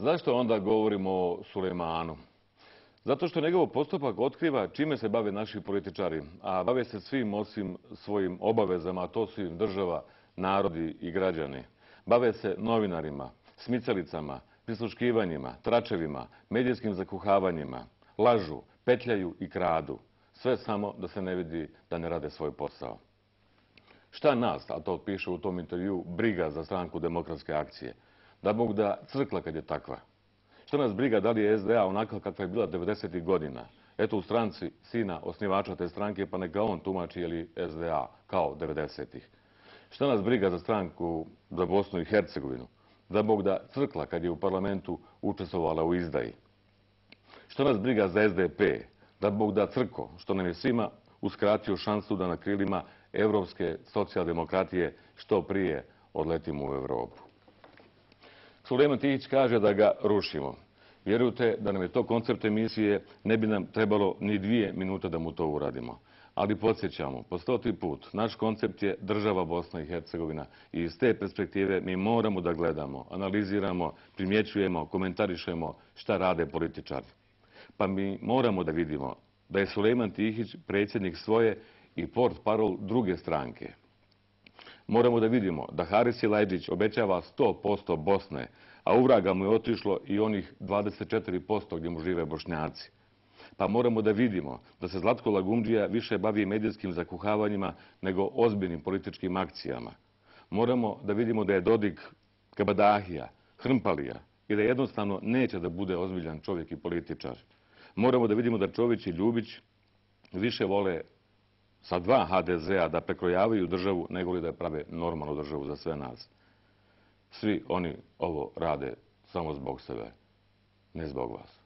Zašto onda govorimo o Sulejmanu? Zato što njegov postupak otkriva čime se bave naši političari, a bave se svim osim svojim obavezama, a to su im država, narodi i građani. Bave se novinarima, smicalicama, prisluškivanjima, tračevima, medijskim zakuhavanjima, lažu, petljaju i kradu. Sve samo da se ne vidi da ne rade svoj posao. Šta nas, a to piše u tom intervju, briga za stranku demokratske akcije? da Bog da crkla kad je takva. Što nas briga da li je SDA onaka kakva je bila 90. godina? Eto u stranci sina osnivača te stranke, pa neka on tumači ili SDA kao 90-ih. Šta nas briga za stranku za Bosnu i Hercegovinu? Da Bog da crkla kad je u parlamentu učestvovala u izdaji. Šta nas briga za SDP? Da Bog da crko, što nam je svima uskratio šansu da na krilima evropske socijaldemokratije što prije odletimo u Evropu. Suleman Tihić kaže da ga rušimo. Vjerujte da nam je to koncert emisije, ne bi nam trebalo ni dvije minuta da mu to uradimo. Ali podsjećamo, po stoti put, naš koncept je država Bosna i Hercegovina i iz te perspektive mi moramo da gledamo, analiziramo, primjećujemo, komentarišemo šta rade političari. Pa mi moramo da vidimo da je Suleman Tihić predsjednik svoje i port parol druge stranke. Moramo da vidimo da Haris Ilajdić obećava 100% Bosne, a u vraga mu je otišlo i onih 24% gdje mu žive bošnjaci. Pa moramo da vidimo da se Zlatko Lagumđija više bavi medijskim zakuhavanjima nego ozbiljnim političkim akcijama. Moramo da vidimo da je Dodik kabadahija, hrmpalija i da jednostavno neće da bude ozbiljan čovjek i političar. Moramo da vidimo da Čović i Ljubić više vole sa dva HDZ-a da prekrojavaju državu nego li da prave normalnu državu za sve nas. Svi oni ovo rade samo zbog sebe, ne zbog vas.